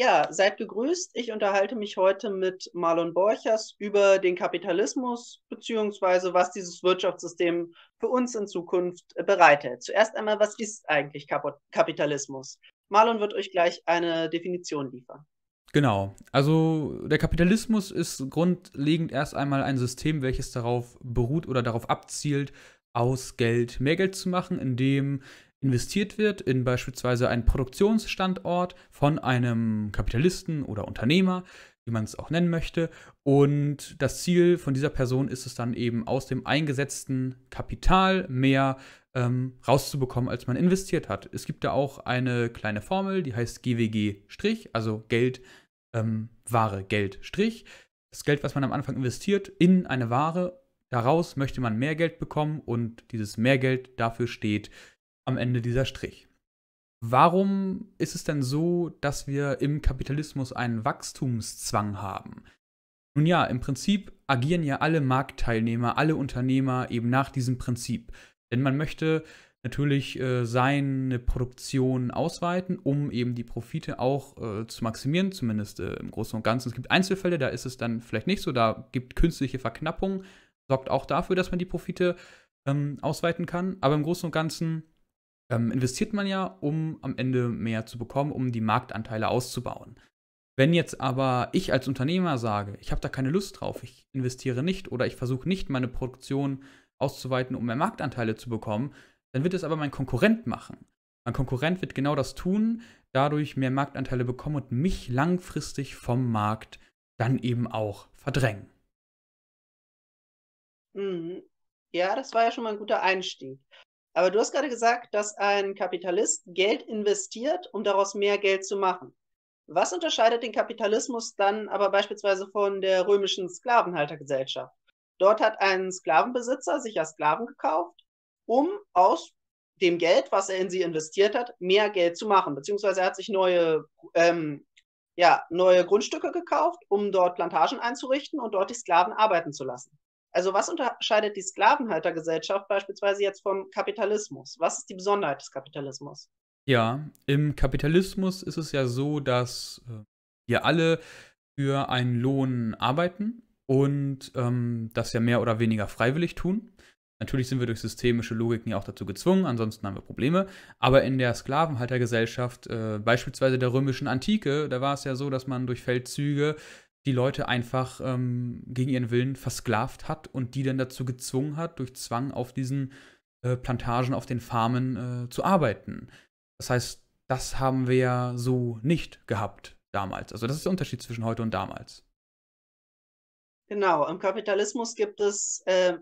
Ja, seid gegrüßt. Ich unterhalte mich heute mit Marlon Borchers über den Kapitalismus beziehungsweise was dieses Wirtschaftssystem für uns in Zukunft äh, bereitet. Zuerst einmal, was ist eigentlich Kapitalismus? Marlon wird euch gleich eine Definition liefern. Genau, also der Kapitalismus ist grundlegend erst einmal ein System, welches darauf beruht oder darauf abzielt, aus Geld mehr Geld zu machen, indem investiert wird in beispielsweise einen Produktionsstandort von einem Kapitalisten oder Unternehmer, wie man es auch nennen möchte. Und das Ziel von dieser Person ist es dann eben aus dem eingesetzten Kapital mehr ähm, rauszubekommen, als man investiert hat. Es gibt da auch eine kleine Formel, die heißt GWG Strich, also Geld, ähm, Ware, Geld Strich. Das Geld, was man am Anfang investiert in eine Ware, daraus möchte man mehr Geld bekommen und dieses Mehrgeld dafür steht am Ende dieser Strich. Warum ist es denn so, dass wir im Kapitalismus einen Wachstumszwang haben? Nun ja, im Prinzip agieren ja alle Marktteilnehmer, alle Unternehmer eben nach diesem Prinzip. Denn man möchte natürlich äh, seine Produktion ausweiten, um eben die Profite auch äh, zu maximieren, zumindest äh, im Großen und Ganzen. Es gibt Einzelfälle, da ist es dann vielleicht nicht so, da gibt künstliche Verknappung, sorgt auch dafür, dass man die Profite ähm, ausweiten kann. Aber im Großen und Ganzen ähm, investiert man ja, um am Ende mehr zu bekommen, um die Marktanteile auszubauen. Wenn jetzt aber ich als Unternehmer sage, ich habe da keine Lust drauf, ich investiere nicht oder ich versuche nicht, meine Produktion auszuweiten, um mehr Marktanteile zu bekommen, dann wird es aber mein Konkurrent machen. Mein Konkurrent wird genau das tun, dadurch mehr Marktanteile bekommen und mich langfristig vom Markt dann eben auch verdrängen. Mhm. Ja, das war ja schon mal ein guter Einstieg. Aber du hast gerade gesagt, dass ein Kapitalist Geld investiert, um daraus mehr Geld zu machen. Was unterscheidet den Kapitalismus dann aber beispielsweise von der römischen Sklavenhaltergesellschaft? Dort hat ein Sklavenbesitzer sich ja Sklaven gekauft, um aus dem Geld, was er in sie investiert hat, mehr Geld zu machen. Beziehungsweise er hat sich neue, ähm, ja, neue Grundstücke gekauft, um dort Plantagen einzurichten und dort die Sklaven arbeiten zu lassen. Also was unterscheidet die Sklavenhaltergesellschaft beispielsweise jetzt vom Kapitalismus? Was ist die Besonderheit des Kapitalismus? Ja, im Kapitalismus ist es ja so, dass äh, wir alle für einen Lohn arbeiten und ähm, das ja mehr oder weniger freiwillig tun. Natürlich sind wir durch systemische Logiken ja auch dazu gezwungen, ansonsten haben wir Probleme. Aber in der Sklavenhaltergesellschaft, äh, beispielsweise der römischen Antike, da war es ja so, dass man durch Feldzüge die Leute einfach ähm, gegen ihren Willen versklavt hat und die dann dazu gezwungen hat, durch Zwang auf diesen äh, Plantagen, auf den Farmen äh, zu arbeiten. Das heißt, das haben wir ja so nicht gehabt damals. Also das ist der Unterschied zwischen heute und damals. Genau, im Kapitalismus gibt es äh,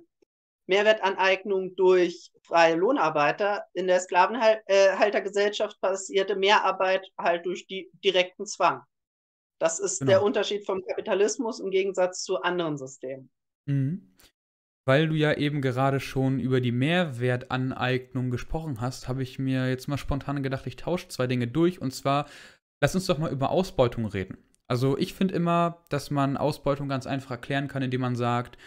Mehrwertaneignung durch freie Lohnarbeiter. In der Sklavenhaltergesellschaft äh, passierte Mehrarbeit halt durch die direkten Zwang. Das ist genau. der Unterschied vom Kapitalismus im Gegensatz zu anderen Systemen. Mhm. Weil du ja eben gerade schon über die Mehrwertaneignung gesprochen hast, habe ich mir jetzt mal spontan gedacht, ich tausche zwei Dinge durch. Und zwar, lass uns doch mal über Ausbeutung reden. Also ich finde immer, dass man Ausbeutung ganz einfach erklären kann, indem man sagt,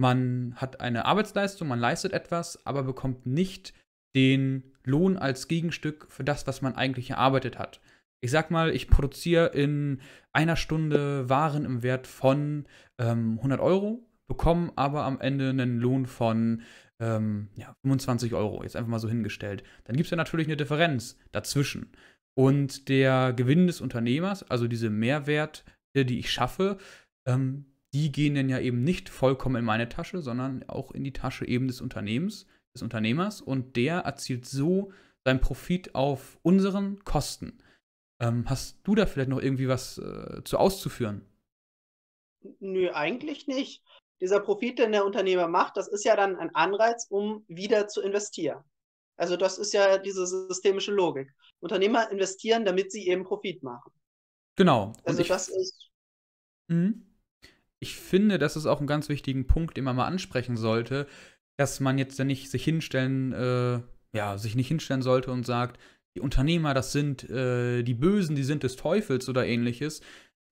man hat eine Arbeitsleistung, man leistet etwas, aber bekommt nicht den Lohn als Gegenstück für das, was man eigentlich erarbeitet hat ich sag mal, ich produziere in einer Stunde Waren im Wert von ähm, 100 Euro, bekomme aber am Ende einen Lohn von ähm, ja, 25 Euro, jetzt einfach mal so hingestellt. Dann gibt es ja natürlich eine Differenz dazwischen. Und der Gewinn des Unternehmers, also diese Mehrwerte, die ich schaffe, ähm, die gehen dann ja eben nicht vollkommen in meine Tasche, sondern auch in die Tasche eben des Unternehmens, des Unternehmers. Und der erzielt so seinen Profit auf unseren Kosten. Ähm, hast du da vielleicht noch irgendwie was äh, zu auszuführen? Nö, eigentlich nicht. Dieser Profit, den der Unternehmer macht, das ist ja dann ein Anreiz, um wieder zu investieren. Also das ist ja diese systemische Logik. Unternehmer investieren, damit sie eben Profit machen. Genau. Also ich, das ist. Mhm. Ich finde, das ist auch ein ganz wichtigen Punkt, den man mal ansprechen sollte, dass man jetzt ja nicht sich hinstellen, äh, ja, sich nicht hinstellen sollte und sagt, die Unternehmer, das sind äh, die Bösen, die sind des Teufels oder ähnliches.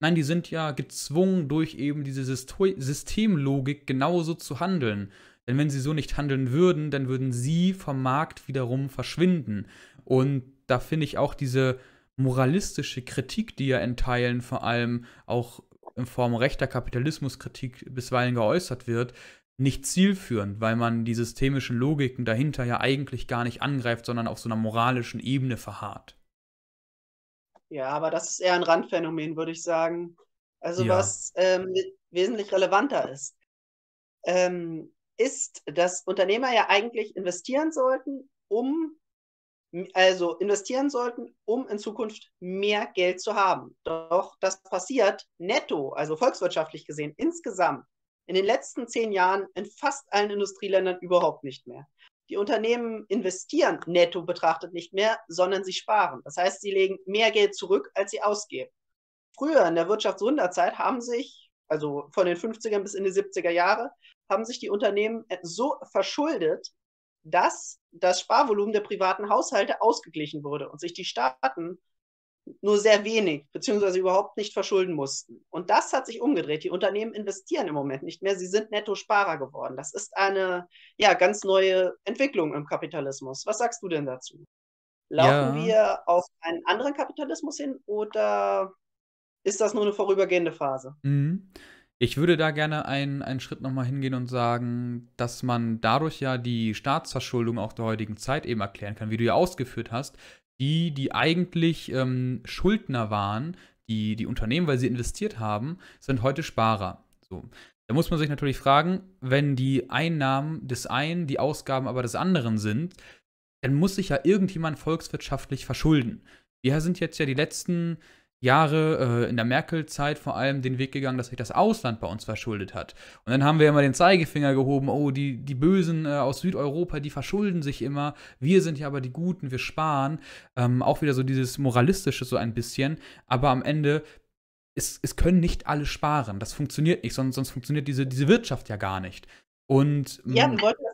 Nein, die sind ja gezwungen, durch eben diese Systemlogik genauso zu handeln. Denn wenn sie so nicht handeln würden, dann würden sie vom Markt wiederum verschwinden. Und da finde ich auch diese moralistische Kritik, die ja in Teilen vor allem auch in Form rechter Kapitalismuskritik bisweilen geäußert wird, nicht zielführend, weil man die systemischen Logiken dahinter ja eigentlich gar nicht angreift, sondern auf so einer moralischen Ebene verharrt. Ja, aber das ist eher ein Randphänomen, würde ich sagen. Also ja. was ähm, wesentlich relevanter ist, ähm, ist, dass Unternehmer ja eigentlich investieren sollten, um also investieren sollten, um in Zukunft mehr Geld zu haben. Doch das passiert netto, also volkswirtschaftlich gesehen, insgesamt in den letzten zehn Jahren in fast allen Industrieländern überhaupt nicht mehr. Die Unternehmen investieren netto betrachtet nicht mehr, sondern sie sparen. Das heißt, sie legen mehr Geld zurück, als sie ausgeben. Früher in der Wirtschaftswunderzeit haben sich, also von den 50ern bis in die 70er Jahre, haben sich die Unternehmen so verschuldet, dass das Sparvolumen der privaten Haushalte ausgeglichen wurde und sich die Staaten nur sehr wenig beziehungsweise überhaupt nicht verschulden mussten. Und das hat sich umgedreht. Die Unternehmen investieren im Moment nicht mehr. Sie sind Netto-Sparer geworden. Das ist eine ja, ganz neue Entwicklung im Kapitalismus. Was sagst du denn dazu? Laufen ja. wir auf einen anderen Kapitalismus hin oder ist das nur eine vorübergehende Phase? Mhm. Ich würde da gerne einen, einen Schritt nochmal hingehen und sagen, dass man dadurch ja die Staatsverschuldung auch der heutigen Zeit eben erklären kann, wie du ja ausgeführt hast, die, die eigentlich ähm, Schuldner waren, die, die Unternehmen, weil sie investiert haben, sind heute Sparer. So. Da muss man sich natürlich fragen, wenn die Einnahmen des einen, die Ausgaben aber des anderen sind, dann muss sich ja irgendjemand volkswirtschaftlich verschulden. Wir sind jetzt ja die letzten Jahre äh, in der Merkel-Zeit vor allem den Weg gegangen, dass sich das Ausland bei uns verschuldet hat. Und dann haben wir immer den Zeigefinger gehoben, oh, die, die Bösen äh, aus Südeuropa, die verschulden sich immer, wir sind ja aber die Guten, wir sparen. Ähm, auch wieder so dieses Moralistische so ein bisschen, aber am Ende es, es, können nicht alle sparen. Das funktioniert nicht, sonst, sonst funktioniert diese, diese Wirtschaft ja gar nicht. Und, ja, wir mm wollten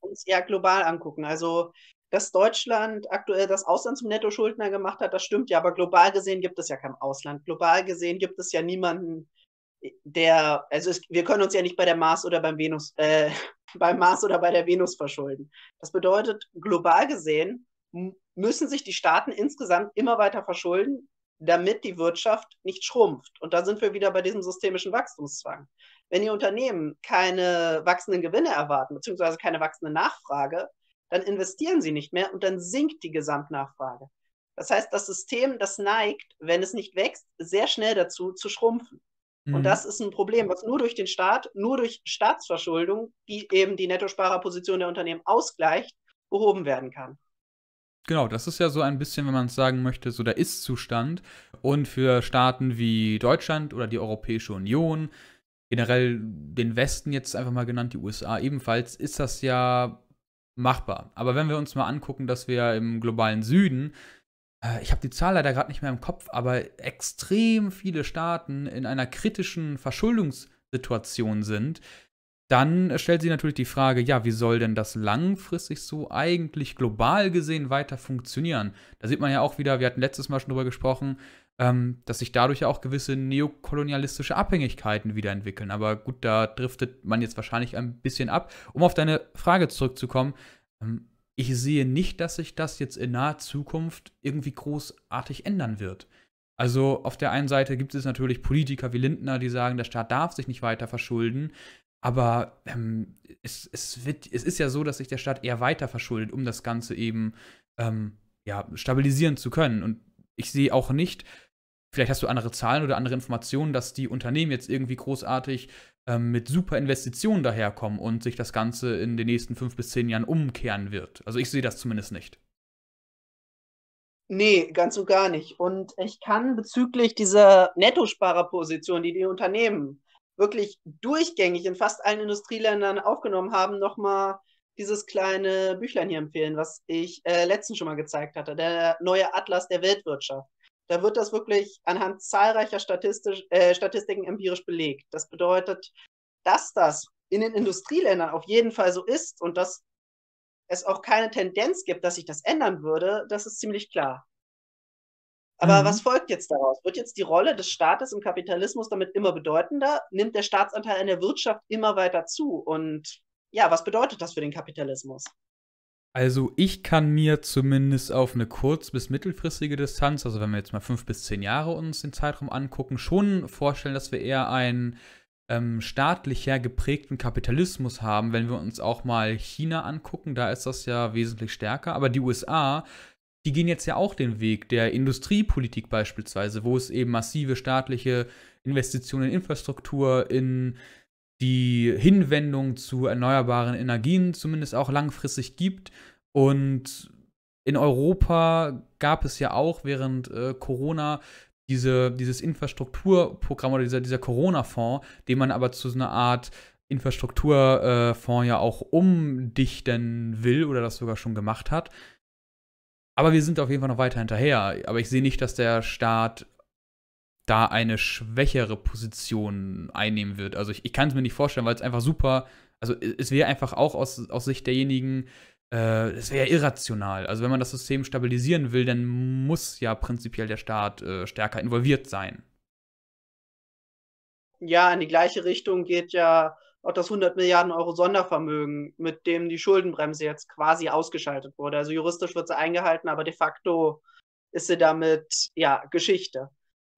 uns eher global angucken. Also dass Deutschland aktuell das Ausland zum Netto-Schuldner gemacht hat, das stimmt ja, aber global gesehen gibt es ja kein Ausland. Global gesehen gibt es ja niemanden, äh, der, also es, wir können uns ja nicht bei der Mars oder beim Venus, äh, beim Mars oder bei der Venus verschulden. Das bedeutet, global gesehen müssen sich die Staaten insgesamt immer weiter verschulden, damit die Wirtschaft nicht schrumpft. Und da sind wir wieder bei diesem systemischen Wachstumszwang. Wenn die Unternehmen keine wachsenden Gewinne erwarten, beziehungsweise keine wachsende Nachfrage, dann investieren sie nicht mehr und dann sinkt die Gesamtnachfrage. Das heißt, das System, das neigt, wenn es nicht wächst, sehr schnell dazu zu schrumpfen. Mhm. Und das ist ein Problem, was nur durch den Staat, nur durch Staatsverschuldung, die eben die Nettosparerposition der Unternehmen ausgleicht, behoben werden kann. Genau, das ist ja so ein bisschen, wenn man es sagen möchte, so der Ist-Zustand. Und für Staaten wie Deutschland oder die Europäische Union, generell den Westen jetzt einfach mal genannt, die USA ebenfalls, ist das ja machbar. Aber wenn wir uns mal angucken, dass wir im globalen Süden, äh, ich habe die Zahl leider gerade nicht mehr im Kopf, aber extrem viele Staaten in einer kritischen Verschuldungssituation sind, dann stellt sich natürlich die Frage, ja, wie soll denn das langfristig so eigentlich global gesehen weiter funktionieren? Da sieht man ja auch wieder, wir hatten letztes Mal schon drüber gesprochen, ähm, dass sich dadurch auch gewisse neokolonialistische Abhängigkeiten wiederentwickeln. Aber gut, da driftet man jetzt wahrscheinlich ein bisschen ab. Um auf deine Frage zurückzukommen, ähm, ich sehe nicht, dass sich das jetzt in naher Zukunft irgendwie großartig ändern wird. Also auf der einen Seite gibt es natürlich Politiker wie Lindner, die sagen, der Staat darf sich nicht weiter verschulden. Aber ähm, es, es, wird, es ist ja so, dass sich der Staat eher weiter verschuldet, um das Ganze eben ähm, ja, stabilisieren zu können. Und ich sehe auch nicht, vielleicht hast du andere Zahlen oder andere Informationen, dass die Unternehmen jetzt irgendwie großartig ähm, mit super Investitionen daherkommen und sich das Ganze in den nächsten fünf bis zehn Jahren umkehren wird. Also ich sehe das zumindest nicht. Nee, ganz so gar nicht. Und ich kann bezüglich dieser Nettosparerposition, die die Unternehmen wirklich durchgängig in fast allen Industrieländern aufgenommen haben, nochmal dieses kleine Büchlein hier empfehlen, was ich äh, letztens schon mal gezeigt hatte, der neue Atlas der Weltwirtschaft. Da wird das wirklich anhand zahlreicher äh, Statistiken empirisch belegt. Das bedeutet, dass das in den Industrieländern auf jeden Fall so ist und dass es auch keine Tendenz gibt, dass sich das ändern würde, das ist ziemlich klar. Aber mhm. was folgt jetzt daraus? Wird jetzt die Rolle des Staates im Kapitalismus damit immer bedeutender? Nimmt der Staatsanteil in der Wirtschaft immer weiter zu? Und ja, was bedeutet das für den Kapitalismus? Also ich kann mir zumindest auf eine kurz- bis mittelfristige Distanz, also wenn wir jetzt mal fünf bis zehn Jahre uns den Zeitraum angucken, schon vorstellen, dass wir eher einen ähm, staatlicher geprägten Kapitalismus haben. Wenn wir uns auch mal China angucken, da ist das ja wesentlich stärker. Aber die USA, die gehen jetzt ja auch den Weg der Industriepolitik beispielsweise, wo es eben massive staatliche Investitionen in Infrastruktur, in die Hinwendung zu erneuerbaren Energien zumindest auch langfristig gibt. Und in Europa gab es ja auch während äh, Corona diese, dieses Infrastrukturprogramm oder dieser, dieser Corona-Fonds, den man aber zu so einer Art Infrastrukturfonds äh, ja auch umdichten will oder das sogar schon gemacht hat. Aber wir sind auf jeden Fall noch weiter hinterher. Aber ich sehe nicht, dass der Staat da eine schwächere Position einnehmen wird. Also ich, ich kann es mir nicht vorstellen, weil es einfach super, also es wäre einfach auch aus, aus Sicht derjenigen, äh, es wäre irrational. Also wenn man das System stabilisieren will, dann muss ja prinzipiell der Staat äh, stärker involviert sein. Ja, in die gleiche Richtung geht ja auch das 100 Milliarden Euro Sondervermögen, mit dem die Schuldenbremse jetzt quasi ausgeschaltet wurde. Also juristisch wird sie eingehalten, aber de facto ist sie damit ja Geschichte.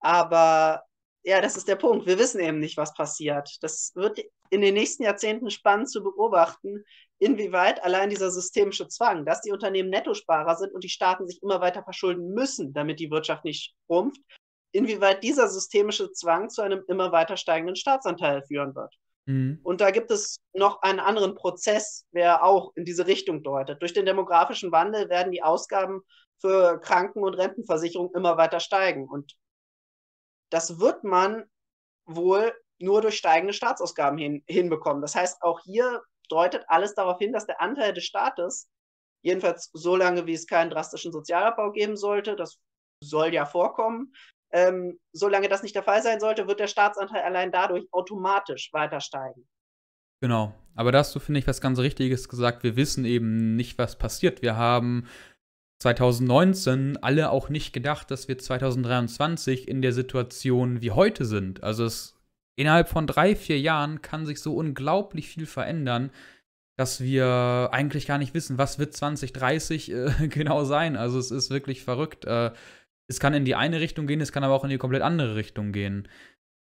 Aber ja, das ist der Punkt. Wir wissen eben nicht, was passiert. Das wird in den nächsten Jahrzehnten spannend zu beobachten, inwieweit allein dieser systemische Zwang, dass die Unternehmen Nettosparer sind und die Staaten sich immer weiter verschulden müssen, damit die Wirtschaft nicht schrumpft, inwieweit dieser systemische Zwang zu einem immer weiter steigenden Staatsanteil führen wird. Mhm. Und da gibt es noch einen anderen Prozess, der auch in diese Richtung deutet. Durch den demografischen Wandel werden die Ausgaben für Kranken- und Rentenversicherung immer weiter steigen. Und das wird man wohl nur durch steigende Staatsausgaben hin, hinbekommen. Das heißt, auch hier deutet alles darauf hin, dass der Anteil des Staates, jedenfalls so lange, wie es keinen drastischen Sozialabbau geben sollte, das soll ja vorkommen, ähm, solange das nicht der Fall sein sollte, wird der Staatsanteil allein dadurch automatisch weiter steigen. Genau, aber da hast du, finde ich, was ganz Richtiges gesagt. Wir wissen eben nicht, was passiert. Wir haben 2019 alle auch nicht gedacht, dass wir 2023 in der Situation wie heute sind. Also es, innerhalb von drei, vier Jahren kann sich so unglaublich viel verändern, dass wir eigentlich gar nicht wissen, was wird 2030 äh, genau sein. Also es ist wirklich verrückt. Äh, es kann in die eine Richtung gehen, es kann aber auch in die komplett andere Richtung gehen.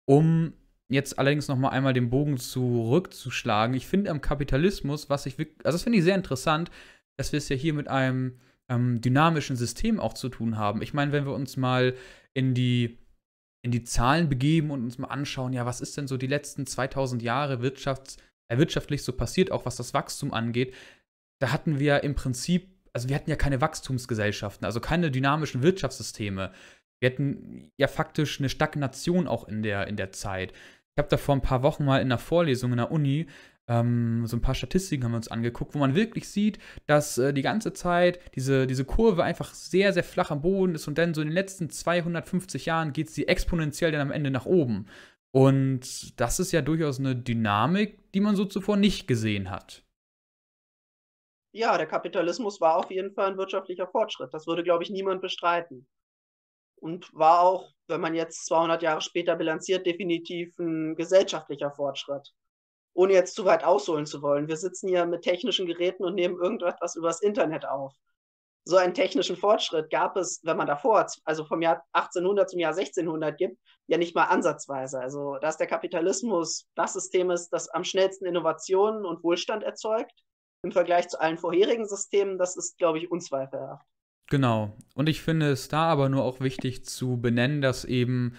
Um jetzt allerdings noch mal einmal den Bogen zurückzuschlagen, ich finde am Kapitalismus, was ich wirklich, also das finde ich sehr interessant, dass wir es ja hier mit einem ähm, dynamischen System auch zu tun haben. Ich meine, wenn wir uns mal in die in die Zahlen begeben und uns mal anschauen, ja, was ist denn so die letzten 2000 Jahre wirtschafts äh, wirtschaftlich so passiert, auch was das Wachstum angeht, da hatten wir im Prinzip, also wir hatten ja keine Wachstumsgesellschaften, also keine dynamischen Wirtschaftssysteme. Wir hatten ja faktisch eine Stagnation auch in der, in der Zeit. Ich habe da vor ein paar Wochen mal in einer Vorlesung in der Uni ähm, so ein paar Statistiken haben wir uns angeguckt, wo man wirklich sieht, dass äh, die ganze Zeit diese, diese Kurve einfach sehr, sehr flach am Boden ist und dann so in den letzten 250 Jahren geht sie exponentiell dann am Ende nach oben. Und das ist ja durchaus eine Dynamik, die man so zuvor nicht gesehen hat. Ja, der Kapitalismus war auf jeden Fall ein wirtschaftlicher Fortschritt. Das würde, glaube ich, niemand bestreiten. Und war auch, wenn man jetzt 200 Jahre später bilanziert, definitiv ein gesellschaftlicher Fortschritt ohne jetzt zu weit ausholen zu wollen. Wir sitzen hier mit technischen Geräten und nehmen irgendetwas übers Internet auf. So einen technischen Fortschritt gab es, wenn man davor, also vom Jahr 1800 zum Jahr 1600 gibt, ja nicht mal ansatzweise. Also dass der Kapitalismus das System ist, das am schnellsten Innovationen und Wohlstand erzeugt im Vergleich zu allen vorherigen Systemen, das ist, glaube ich, unzweifelhaft. Genau. Und ich finde es da aber nur auch wichtig zu benennen, dass eben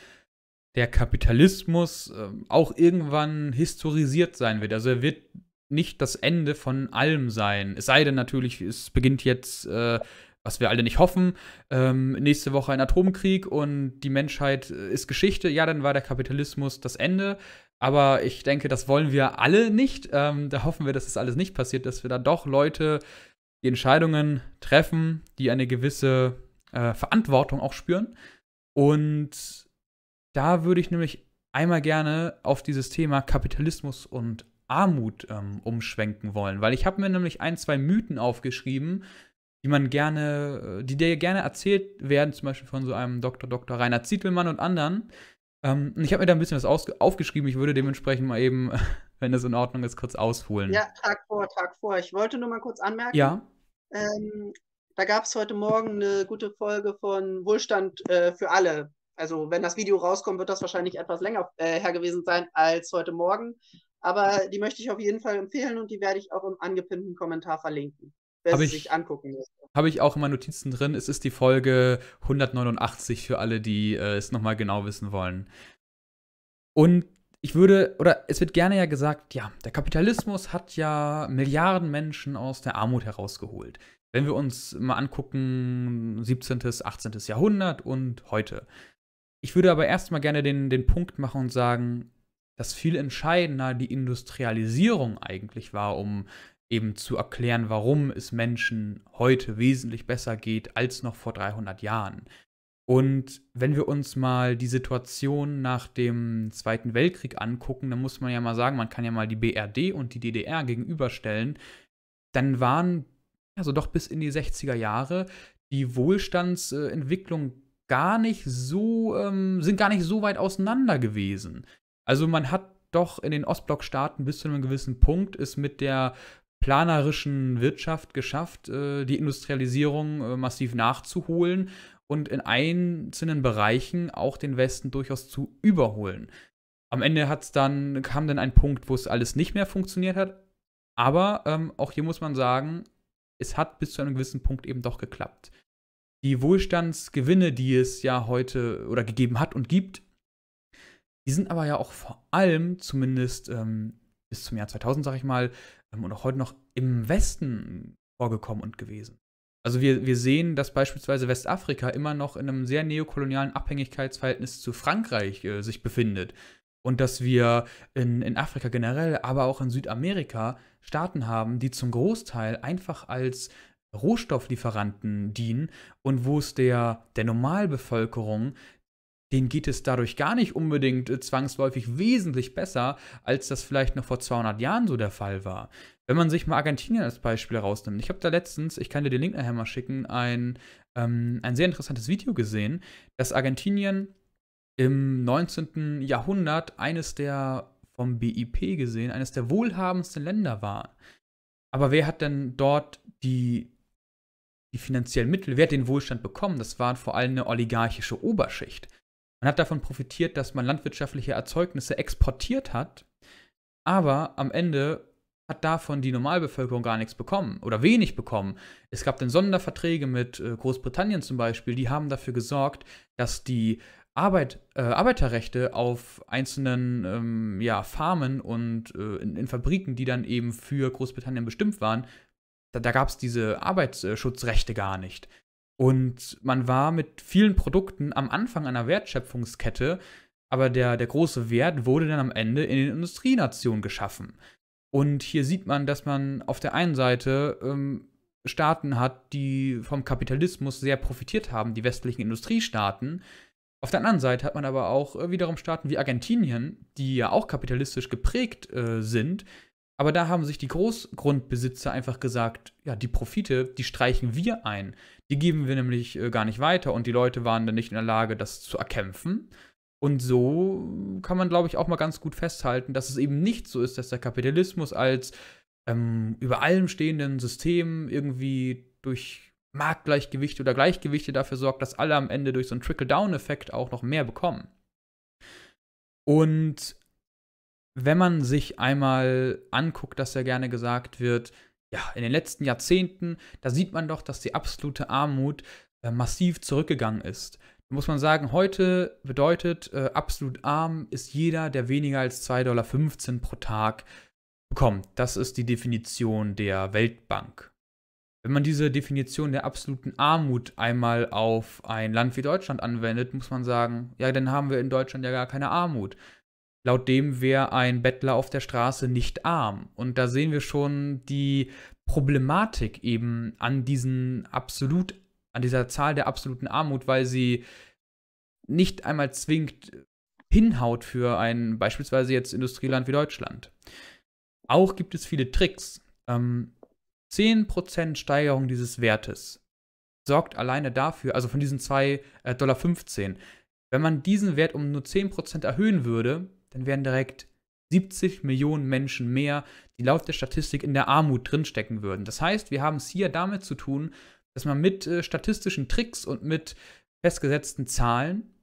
der Kapitalismus äh, auch irgendwann historisiert sein wird. Also er wird nicht das Ende von allem sein. Es sei denn natürlich, es beginnt jetzt, äh, was wir alle nicht hoffen, ähm, nächste Woche ein Atomkrieg und die Menschheit äh, ist Geschichte. Ja, dann war der Kapitalismus das Ende. Aber ich denke, das wollen wir alle nicht. Ähm, da hoffen wir, dass das alles nicht passiert, dass wir da doch Leute die Entscheidungen treffen, die eine gewisse äh, Verantwortung auch spüren. Und da würde ich nämlich einmal gerne auf dieses Thema Kapitalismus und Armut ähm, umschwenken wollen, weil ich habe mir nämlich ein, zwei Mythen aufgeschrieben, die man gerne, äh, die dir gerne erzählt werden, zum Beispiel von so einem Dr. Dr. Rainer Zietelmann und anderen. Ähm, ich habe mir da ein bisschen was aufgeschrieben. Ich würde dementsprechend mal eben, wenn das in Ordnung ist, kurz ausholen. Ja, Tag vor, Tag vor. Ich wollte nur mal kurz anmerken. Ja. Ähm, da gab es heute Morgen eine gute Folge von Wohlstand äh, für alle also wenn das Video rauskommt, wird das wahrscheinlich etwas länger äh, her gewesen sein als heute Morgen. Aber die möchte ich auf jeden Fall empfehlen und die werde ich auch im angepinnten Kommentar verlinken, wer sie sich angucken möchte. Habe ich auch in meinen Notizen drin. Es ist die Folge 189 für alle, die äh, es nochmal genau wissen wollen. Und ich würde, oder es wird gerne ja gesagt, ja, der Kapitalismus hat ja Milliarden Menschen aus der Armut herausgeholt. Wenn wir uns mal angucken, 17., 18. Jahrhundert und heute. Ich würde aber erstmal gerne den, den Punkt machen und sagen, dass viel entscheidender die Industrialisierung eigentlich war, um eben zu erklären, warum es Menschen heute wesentlich besser geht als noch vor 300 Jahren. Und wenn wir uns mal die Situation nach dem Zweiten Weltkrieg angucken, dann muss man ja mal sagen, man kann ja mal die BRD und die DDR gegenüberstellen, dann waren also doch bis in die 60er Jahre die Wohlstandsentwicklung gar nicht so, ähm, sind gar nicht so weit auseinander gewesen. Also man hat doch in den Ostblockstaaten bis zu einem gewissen Punkt es mit der planerischen Wirtschaft geschafft, äh, die Industrialisierung äh, massiv nachzuholen und in einzelnen Bereichen auch den Westen durchaus zu überholen. Am Ende hat's dann, kam dann ein Punkt, wo es alles nicht mehr funktioniert hat. Aber ähm, auch hier muss man sagen, es hat bis zu einem gewissen Punkt eben doch geklappt die Wohlstandsgewinne, die es ja heute oder gegeben hat und gibt, die sind aber ja auch vor allem, zumindest ähm, bis zum Jahr 2000, sag ich mal, ähm, und auch heute noch im Westen vorgekommen und gewesen. Also wir, wir sehen, dass beispielsweise Westafrika immer noch in einem sehr neokolonialen Abhängigkeitsverhältnis zu Frankreich äh, sich befindet. Und dass wir in, in Afrika generell, aber auch in Südamerika Staaten haben, die zum Großteil einfach als Rohstofflieferanten dienen und wo es der, der Normalbevölkerung, denen geht es dadurch gar nicht unbedingt äh, zwangsläufig wesentlich besser, als das vielleicht noch vor 200 Jahren so der Fall war. Wenn man sich mal Argentinien als Beispiel rausnimmt, ich habe da letztens, ich kann dir den Link nachher mal schicken, ein, ähm, ein sehr interessantes Video gesehen, dass Argentinien im 19. Jahrhundert eines der, vom BIP gesehen, eines der wohlhabendsten Länder war. Aber wer hat denn dort die die finanziellen Mittel, wer hat den Wohlstand bekommen? Das war vor allem eine oligarchische Oberschicht. Man hat davon profitiert, dass man landwirtschaftliche Erzeugnisse exportiert hat, aber am Ende hat davon die Normalbevölkerung gar nichts bekommen oder wenig bekommen. Es gab dann Sonderverträge mit äh, Großbritannien zum Beispiel, die haben dafür gesorgt, dass die Arbeit, äh, Arbeiterrechte auf einzelnen ähm, ja, Farmen und äh, in, in Fabriken, die dann eben für Großbritannien bestimmt waren, da, da gab es diese Arbeitsschutzrechte gar nicht. Und man war mit vielen Produkten am Anfang einer Wertschöpfungskette, aber der, der große Wert wurde dann am Ende in den Industrienationen geschaffen. Und hier sieht man, dass man auf der einen Seite ähm, Staaten hat, die vom Kapitalismus sehr profitiert haben, die westlichen Industriestaaten. Auf der anderen Seite hat man aber auch äh, wiederum Staaten wie Argentinien, die ja auch kapitalistisch geprägt äh, sind, aber da haben sich die Großgrundbesitzer einfach gesagt, ja, die Profite, die streichen wir ein. Die geben wir nämlich äh, gar nicht weiter und die Leute waren dann nicht in der Lage, das zu erkämpfen. Und so kann man, glaube ich, auch mal ganz gut festhalten, dass es eben nicht so ist, dass der Kapitalismus als ähm, über allem stehenden System irgendwie durch Marktgleichgewichte oder Gleichgewichte dafür sorgt, dass alle am Ende durch so einen Trickle-Down-Effekt auch noch mehr bekommen. Und wenn man sich einmal anguckt, dass ja gerne gesagt wird, ja, in den letzten Jahrzehnten, da sieht man doch, dass die absolute Armut äh, massiv zurückgegangen ist. Da muss man sagen, heute bedeutet, äh, absolut arm ist jeder, der weniger als 2,15 Dollar pro Tag bekommt. Das ist die Definition der Weltbank. Wenn man diese Definition der absoluten Armut einmal auf ein Land wie Deutschland anwendet, muss man sagen, ja, dann haben wir in Deutschland ja gar keine Armut. Laut dem wäre ein Bettler auf der Straße nicht arm. Und da sehen wir schon die Problematik eben an diesen absolut, an dieser Zahl der absoluten Armut, weil sie nicht einmal zwingt hinhaut für ein beispielsweise jetzt Industrieland wie Deutschland. Auch gibt es viele Tricks. Ähm, 10% Steigerung dieses Wertes sorgt alleine dafür, also von diesen 2,15 äh, Dollar, 15, wenn man diesen Wert um nur 10% erhöhen würde, dann wären direkt 70 Millionen Menschen mehr, die laut der Statistik in der Armut drinstecken würden. Das heißt, wir haben es hier damit zu tun, dass man mit äh, statistischen Tricks und mit festgesetzten Zahlen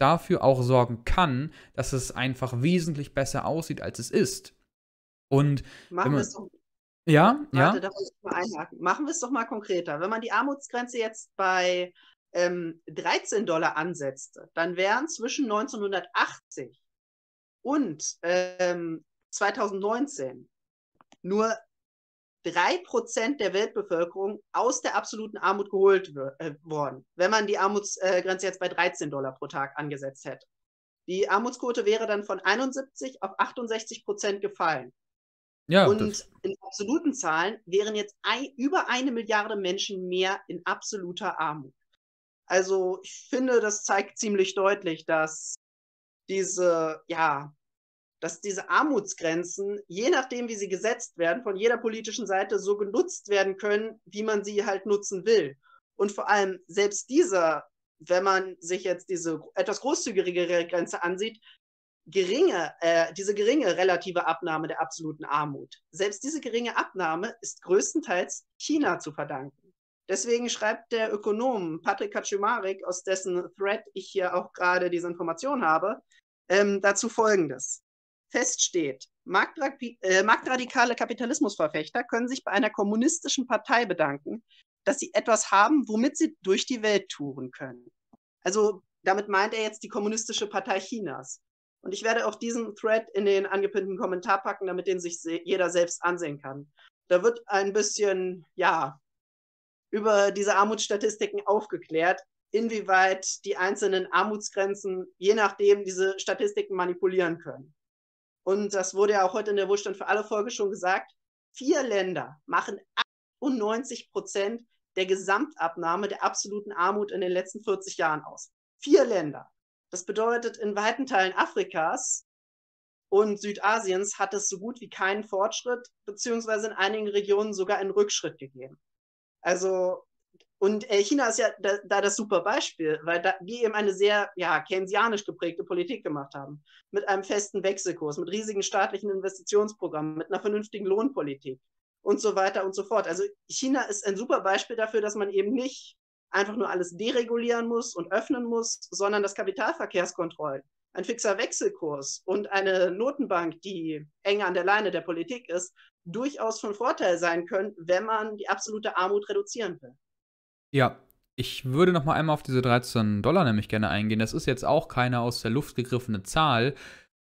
dafür auch sorgen kann, dass es einfach wesentlich besser aussieht, als es ist. Und machen wir es doch. Ja, warte, ja. Machen wir es doch mal konkreter. Wenn man die Armutsgrenze jetzt bei ähm, 13 Dollar ansetzte, dann wären zwischen 1980 und ähm, 2019 nur 3% der Weltbevölkerung aus der absoluten Armut geholt äh, worden, wenn man die Armutsgrenze jetzt bei 13 Dollar pro Tag angesetzt hätte. Die Armutsquote wäre dann von 71 auf 68 Prozent gefallen. Ja, und in absoluten Zahlen wären jetzt ein, über eine Milliarde Menschen mehr in absoluter Armut. Also ich finde, das zeigt ziemlich deutlich, dass diese ja, dass diese Armutsgrenzen, je nachdem, wie sie gesetzt werden, von jeder politischen Seite so genutzt werden können, wie man sie halt nutzen will. Und vor allem selbst dieser, wenn man sich jetzt diese etwas großzügigere Grenze ansieht, geringe, äh, diese geringe relative Abnahme der absoluten Armut. Selbst diese geringe Abnahme ist größtenteils China zu verdanken. Deswegen schreibt der Ökonom Patrick Kaczmarek, aus dessen Thread ich hier auch gerade diese Information habe, ähm, dazu folgendes feststeht, äh, marktradikale Kapitalismusverfechter können sich bei einer kommunistischen Partei bedanken, dass sie etwas haben, womit sie durch die Welt touren können. Also damit meint er jetzt die Kommunistische Partei Chinas. Und ich werde auch diesen Thread in den angepinnten Kommentar packen, damit den sich jeder selbst ansehen kann. Da wird ein bisschen, ja, über diese Armutsstatistiken aufgeklärt, inwieweit die einzelnen Armutsgrenzen, je nachdem, diese Statistiken manipulieren können. Und das wurde ja auch heute in der Wohlstand für alle Folge schon gesagt. Vier Länder machen 98 Prozent der Gesamtabnahme der absoluten Armut in den letzten 40 Jahren aus. Vier Länder. Das bedeutet, in weiten Teilen Afrikas und Südasiens hat es so gut wie keinen Fortschritt, beziehungsweise in einigen Regionen sogar einen Rückschritt gegeben. Also und äh, China ist ja da, da, das super Beispiel, weil da, die eben eine sehr ja, keynesianisch geprägte Politik gemacht haben. Mit einem festen Wechselkurs, mit riesigen staatlichen Investitionsprogrammen, mit einer vernünftigen Lohnpolitik und so weiter und so fort. Also China ist ein super Beispiel dafür, dass man eben nicht einfach nur alles deregulieren muss und öffnen muss, sondern das Kapitalverkehrskontrollen, ein fixer Wechselkurs und eine Notenbank, die eng an der Leine der Politik ist, durchaus von Vorteil sein können, wenn man die absolute Armut reduzieren will. Ja, ich würde noch mal einmal auf diese 13 Dollar nämlich gerne eingehen. Das ist jetzt auch keine aus der Luft gegriffene Zahl,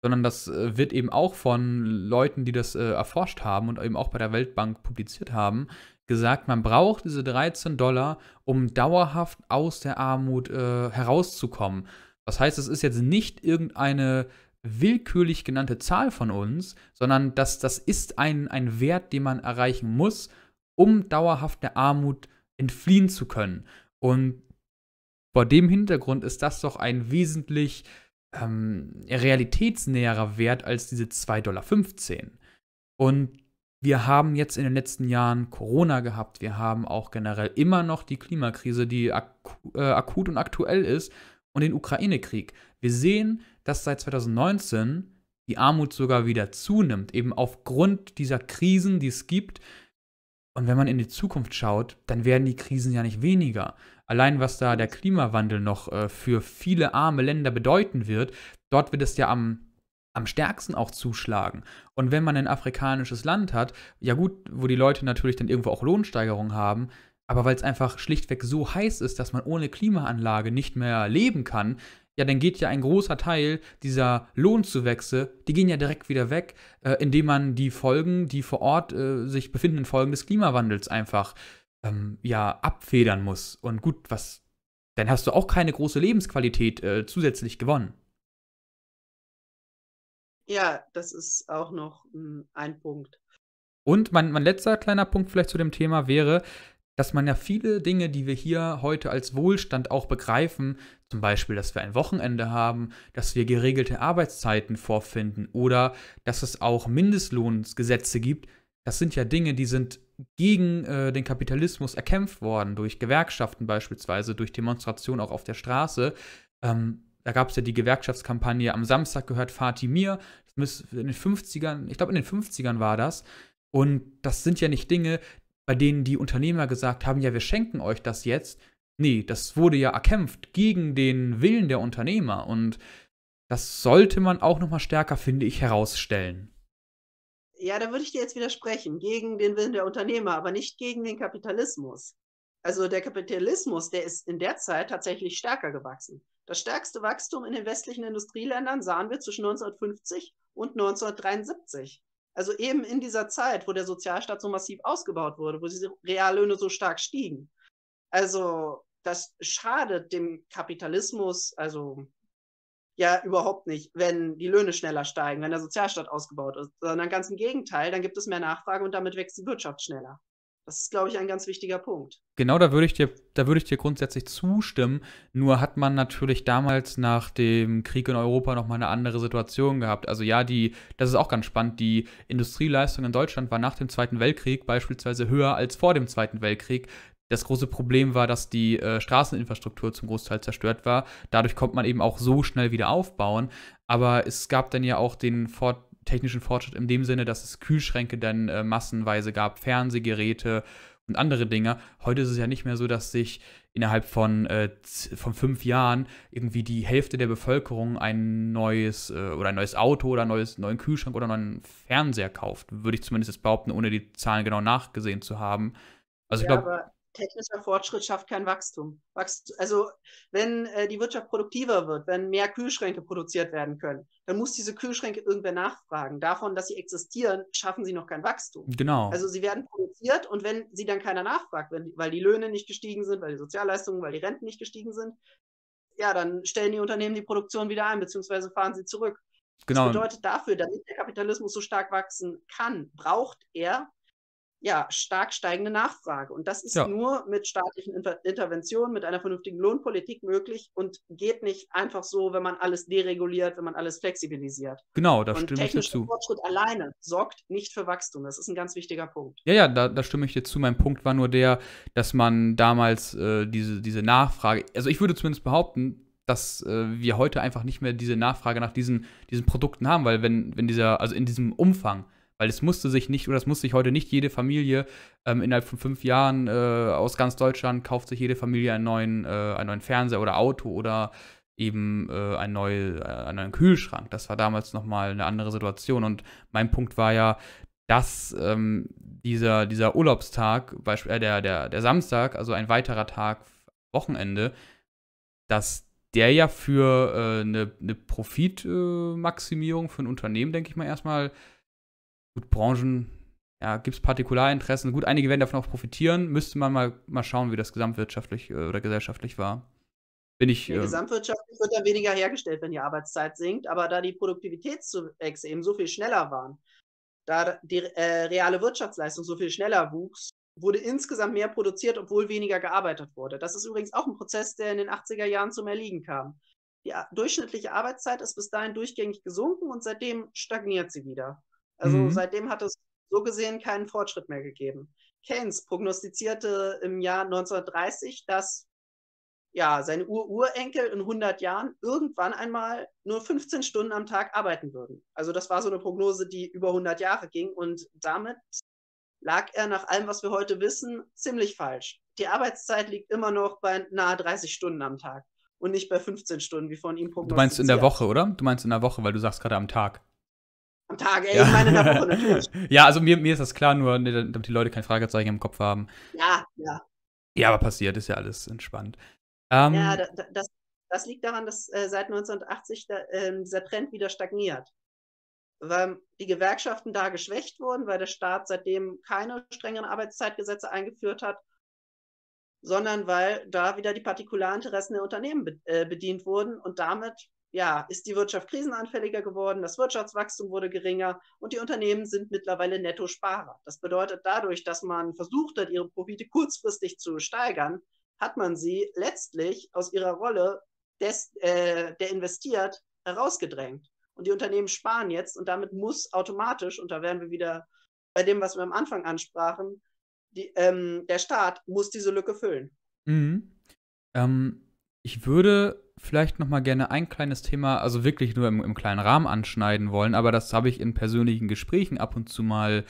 sondern das äh, wird eben auch von Leuten, die das äh, erforscht haben und eben auch bei der Weltbank publiziert haben, gesagt, man braucht diese 13 Dollar, um dauerhaft aus der Armut äh, herauszukommen. Das heißt, es ist jetzt nicht irgendeine willkürlich genannte Zahl von uns, sondern das, das ist ein, ein Wert, den man erreichen muss, um dauerhaft der Armut zu entfliehen zu können. Und vor dem Hintergrund ist das doch ein wesentlich ähm, realitätsnäherer Wert als diese 2,15 Dollar. Und wir haben jetzt in den letzten Jahren Corona gehabt. Wir haben auch generell immer noch die Klimakrise, die ak äh, akut und aktuell ist, und den Ukraine-Krieg. Wir sehen, dass seit 2019 die Armut sogar wieder zunimmt, eben aufgrund dieser Krisen, die es gibt, und wenn man in die Zukunft schaut, dann werden die Krisen ja nicht weniger. Allein was da der Klimawandel noch äh, für viele arme Länder bedeuten wird, dort wird es ja am, am stärksten auch zuschlagen. Und wenn man ein afrikanisches Land hat, ja gut, wo die Leute natürlich dann irgendwo auch Lohnsteigerungen haben, aber weil es einfach schlichtweg so heiß ist, dass man ohne Klimaanlage nicht mehr leben kann, ja, dann geht ja ein großer Teil dieser Lohnzuwächse, die gehen ja direkt wieder weg, äh, indem man die Folgen, die vor Ort äh, sich befindenden Folgen des Klimawandels einfach ähm, ja abfedern muss. Und gut, was, dann hast du auch keine große Lebensqualität äh, zusätzlich gewonnen. Ja, das ist auch noch hm, ein Punkt. Und mein, mein letzter kleiner Punkt vielleicht zu dem Thema wäre, dass man ja viele Dinge, die wir hier heute als Wohlstand auch begreifen, zum Beispiel, dass wir ein Wochenende haben, dass wir geregelte Arbeitszeiten vorfinden oder dass es auch Mindestlohnsgesetze gibt, das sind ja Dinge, die sind gegen äh, den Kapitalismus erkämpft worden, durch Gewerkschaften beispielsweise, durch Demonstrationen auch auf der Straße. Ähm, da gab es ja die Gewerkschaftskampagne am Samstag gehört Fatimir, das in den 50ern, ich glaube in den 50ern war das. Und das sind ja nicht Dinge, bei denen die Unternehmer gesagt haben, ja, wir schenken euch das jetzt. Nee, das wurde ja erkämpft gegen den Willen der Unternehmer und das sollte man auch nochmal stärker, finde ich, herausstellen. Ja, da würde ich dir jetzt widersprechen, gegen den Willen der Unternehmer, aber nicht gegen den Kapitalismus. Also der Kapitalismus, der ist in der Zeit tatsächlich stärker gewachsen. Das stärkste Wachstum in den westlichen Industrieländern sahen wir zwischen 1950 und 1973. Also eben in dieser Zeit, wo der Sozialstaat so massiv ausgebaut wurde, wo diese Reallöhne so stark stiegen. Also das schadet dem Kapitalismus, also ja überhaupt nicht, wenn die Löhne schneller steigen, wenn der Sozialstaat ausgebaut ist, sondern ganz im Gegenteil, dann gibt es mehr Nachfrage und damit wächst die Wirtschaft schneller. Das ist, glaube ich, ein ganz wichtiger Punkt. Genau, da würde ich dir, da würde ich dir grundsätzlich zustimmen. Nur hat man natürlich damals nach dem Krieg in Europa nochmal eine andere Situation gehabt. Also ja, die, das ist auch ganz spannend. Die Industrieleistung in Deutschland war nach dem Zweiten Weltkrieg beispielsweise höher als vor dem Zweiten Weltkrieg. Das große Problem war, dass die äh, Straßeninfrastruktur zum Großteil zerstört war. Dadurch konnte man eben auch so schnell wieder aufbauen. Aber es gab dann ja auch den Fort technischen Fortschritt in dem Sinne, dass es Kühlschränke dann äh, massenweise gab, Fernsehgeräte und andere Dinge. Heute ist es ja nicht mehr so, dass sich innerhalb von, äh, von fünf Jahren irgendwie die Hälfte der Bevölkerung ein neues äh, oder ein neues Auto oder einen neuen Kühlschrank oder einen neuen Fernseher kauft. Würde ich zumindest jetzt behaupten, ohne die Zahlen genau nachgesehen zu haben. Also ich ja, glaube technischer Fortschritt schafft kein Wachstum. Wachstum also wenn äh, die Wirtschaft produktiver wird, wenn mehr Kühlschränke produziert werden können, dann muss diese Kühlschränke irgendwer nachfragen. Davon, dass sie existieren, schaffen sie noch kein Wachstum. Genau. Also sie werden produziert und wenn sie dann keiner nachfragt, wenn, weil die Löhne nicht gestiegen sind, weil die Sozialleistungen, weil die Renten nicht gestiegen sind, ja, dann stellen die Unternehmen die Produktion wieder ein, beziehungsweise fahren sie zurück. Genau. Das bedeutet dafür, damit der Kapitalismus so stark wachsen kann, braucht er ja, stark steigende Nachfrage. Und das ist ja. nur mit staatlichen Inter Interventionen, mit einer vernünftigen Lohnpolitik möglich und geht nicht einfach so, wenn man alles dereguliert, wenn man alles flexibilisiert. Genau, da und stimme ich dir zu. Fortschritt alleine sorgt nicht für Wachstum. Das ist ein ganz wichtiger Punkt. Ja, ja, da, da stimme ich dir zu. Mein Punkt war nur der, dass man damals äh, diese, diese Nachfrage, also ich würde zumindest behaupten, dass äh, wir heute einfach nicht mehr diese Nachfrage nach diesen, diesen Produkten haben, weil wenn, wenn dieser, also in diesem Umfang, weil es musste sich nicht, oder es musste sich heute nicht jede Familie ähm, innerhalb von fünf Jahren äh, aus ganz Deutschland kauft sich jede Familie einen neuen, äh, einen neuen Fernseher oder Auto oder eben äh, einen, neuen, äh, einen neuen Kühlschrank. Das war damals nochmal eine andere Situation. Und mein Punkt war ja, dass ähm, dieser, dieser Urlaubstag, äh, der, der, der Samstag, also ein weiterer Tag, Wochenende, dass der ja für äh, eine, eine Profitmaximierung für ein Unternehmen, denke ich mal, erstmal gut, Branchen, ja, gibt es Partikularinteressen. Gut, einige werden davon auch profitieren. Müsste man mal, mal schauen, wie das gesamtwirtschaftlich äh, oder gesellschaftlich war. Bin ich. Äh, gesamtwirtschaftlich wird dann weniger hergestellt, wenn die Arbeitszeit sinkt, aber da die Produktivitätszuwächse eben so viel schneller waren, da die äh, reale Wirtschaftsleistung so viel schneller wuchs, wurde insgesamt mehr produziert, obwohl weniger gearbeitet wurde. Das ist übrigens auch ein Prozess, der in den 80er Jahren zum Erliegen kam. Die durchschnittliche Arbeitszeit ist bis dahin durchgängig gesunken und seitdem stagniert sie wieder. Also mhm. seitdem hat es so gesehen keinen Fortschritt mehr gegeben. Keynes prognostizierte im Jahr 1930, dass ja, seine Ururenkel in 100 Jahren irgendwann einmal nur 15 Stunden am Tag arbeiten würden. Also das war so eine Prognose, die über 100 Jahre ging und damit lag er nach allem, was wir heute wissen, ziemlich falsch. Die Arbeitszeit liegt immer noch bei nahe 30 Stunden am Tag und nicht bei 15 Stunden, wie von ihm prognostiziert. Du meinst in der Woche, oder? Du meinst in der Woche, weil du sagst gerade am Tag am Tag, ey, ja. ich meine in der Woche natürlich. ja, also mir, mir ist das klar, nur ne, damit die Leute kein Fragezeichen im Kopf haben. Ja, ja. Ja, aber passiert, ist ja alles entspannt. Ähm, ja, da, da, das, das liegt daran, dass äh, seit 1980 da, äh, dieser Trend wieder stagniert. Weil die Gewerkschaften da geschwächt wurden, weil der Staat seitdem keine strengeren Arbeitszeitgesetze eingeführt hat, sondern weil da wieder die Partikularinteressen der Unternehmen be äh, bedient wurden und damit ja, ist die Wirtschaft krisenanfälliger geworden, das Wirtschaftswachstum wurde geringer und die Unternehmen sind mittlerweile Netto-Sparer. Das bedeutet, dadurch, dass man versucht hat, ihre Profite kurzfristig zu steigern, hat man sie letztlich aus ihrer Rolle des, äh, der investiert herausgedrängt. Und die Unternehmen sparen jetzt und damit muss automatisch, und da wären wir wieder bei dem, was wir am Anfang ansprachen, die, ähm, der Staat muss diese Lücke füllen. Mhm. Ähm, ich würde vielleicht noch mal gerne ein kleines Thema, also wirklich nur im, im kleinen Rahmen anschneiden wollen, aber das habe ich in persönlichen Gesprächen ab und zu mal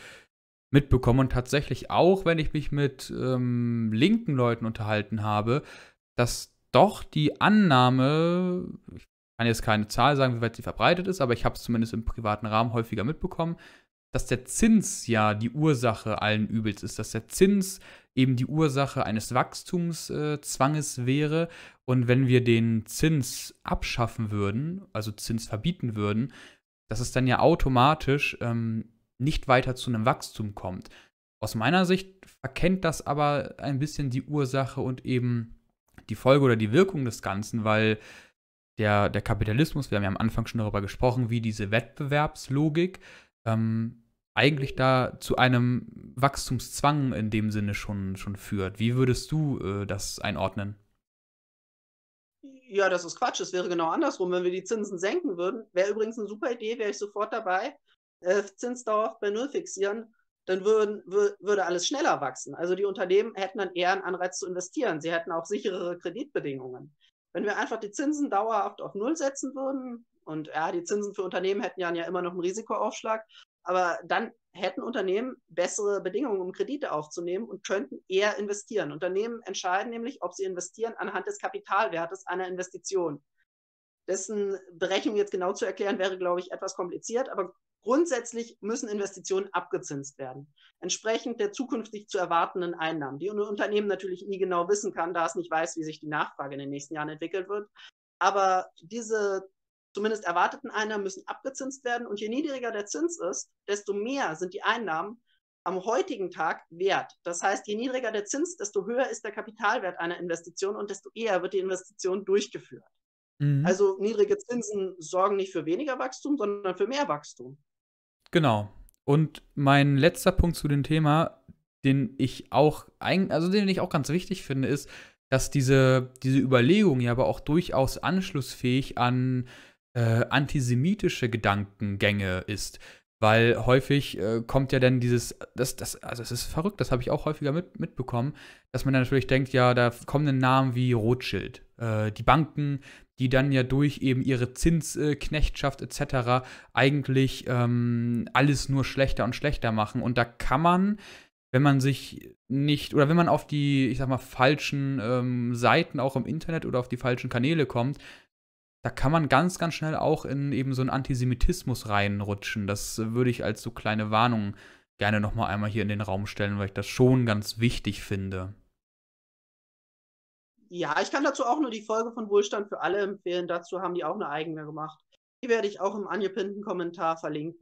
mitbekommen und tatsächlich auch, wenn ich mich mit ähm, linken Leuten unterhalten habe, dass doch die Annahme, ich kann jetzt keine Zahl sagen, wie weit sie verbreitet ist, aber ich habe es zumindest im privaten Rahmen häufiger mitbekommen, dass der Zins ja die Ursache allen Übels ist, dass der Zins eben die Ursache eines Wachstumszwanges wäre. Und wenn wir den Zins abschaffen würden, also Zins verbieten würden, dass es dann ja automatisch ähm, nicht weiter zu einem Wachstum kommt. Aus meiner Sicht erkennt das aber ein bisschen die Ursache und eben die Folge oder die Wirkung des Ganzen, weil der, der Kapitalismus, wir haben ja am Anfang schon darüber gesprochen, wie diese Wettbewerbslogik ähm, eigentlich da zu einem Wachstumszwang in dem Sinne schon, schon führt. Wie würdest du äh, das einordnen? Ja, das ist Quatsch. Es wäre genau andersrum. Wenn wir die Zinsen senken würden, wäre übrigens eine super Idee, wäre ich sofort dabei. Äh, Zinsdauer bei Null fixieren, dann würden, würde alles schneller wachsen. Also die Unternehmen hätten dann eher einen Anreiz zu investieren. Sie hätten auch sicherere Kreditbedingungen. Wenn wir einfach die Zinsen dauerhaft auf Null setzen würden, und ja, die Zinsen für Unternehmen hätten ja, ja immer noch einen Risikoaufschlag, aber dann hätten Unternehmen bessere Bedingungen, um Kredite aufzunehmen und könnten eher investieren. Unternehmen entscheiden nämlich, ob sie investieren anhand des Kapitalwertes einer Investition. Dessen Berechnung jetzt genau zu erklären, wäre, glaube ich, etwas kompliziert, aber grundsätzlich müssen Investitionen abgezinst werden, entsprechend der zukünftig zu erwartenden Einnahmen, die ein Unternehmen natürlich nie genau wissen kann, da es nicht weiß, wie sich die Nachfrage in den nächsten Jahren entwickelt wird. Aber diese zumindest erwarteten Einnahmen müssen abgezinst werden. Und je niedriger der Zins ist, desto mehr sind die Einnahmen am heutigen Tag wert. Das heißt, je niedriger der Zins, desto höher ist der Kapitalwert einer Investition und desto eher wird die Investition durchgeführt. Mhm. Also niedrige Zinsen sorgen nicht für weniger Wachstum, sondern für mehr Wachstum. Genau. Und mein letzter Punkt zu dem Thema, den ich auch, also den ich auch ganz wichtig finde, ist, dass diese, diese Überlegung ja aber auch durchaus anschlussfähig an äh, antisemitische Gedankengänge ist. Weil häufig äh, kommt ja dann dieses, das, das, also es ist verrückt, das habe ich auch häufiger mit, mitbekommen, dass man dann natürlich denkt, ja, da kommen dann Namen wie Rothschild, äh, die Banken, die dann ja durch eben ihre Zinsknechtschaft äh, etc. eigentlich ähm, alles nur schlechter und schlechter machen. Und da kann man, wenn man sich nicht, oder wenn man auf die, ich sag mal, falschen ähm, Seiten auch im Internet oder auf die falschen Kanäle kommt, da kann man ganz, ganz schnell auch in eben so einen Antisemitismus reinrutschen. Das würde ich als so kleine Warnung gerne nochmal einmal hier in den Raum stellen, weil ich das schon ganz wichtig finde. Ja, ich kann dazu auch nur die Folge von Wohlstand für alle empfehlen. Dazu haben die auch eine eigene gemacht. Die werde ich auch im angepinnten Kommentar verlinken.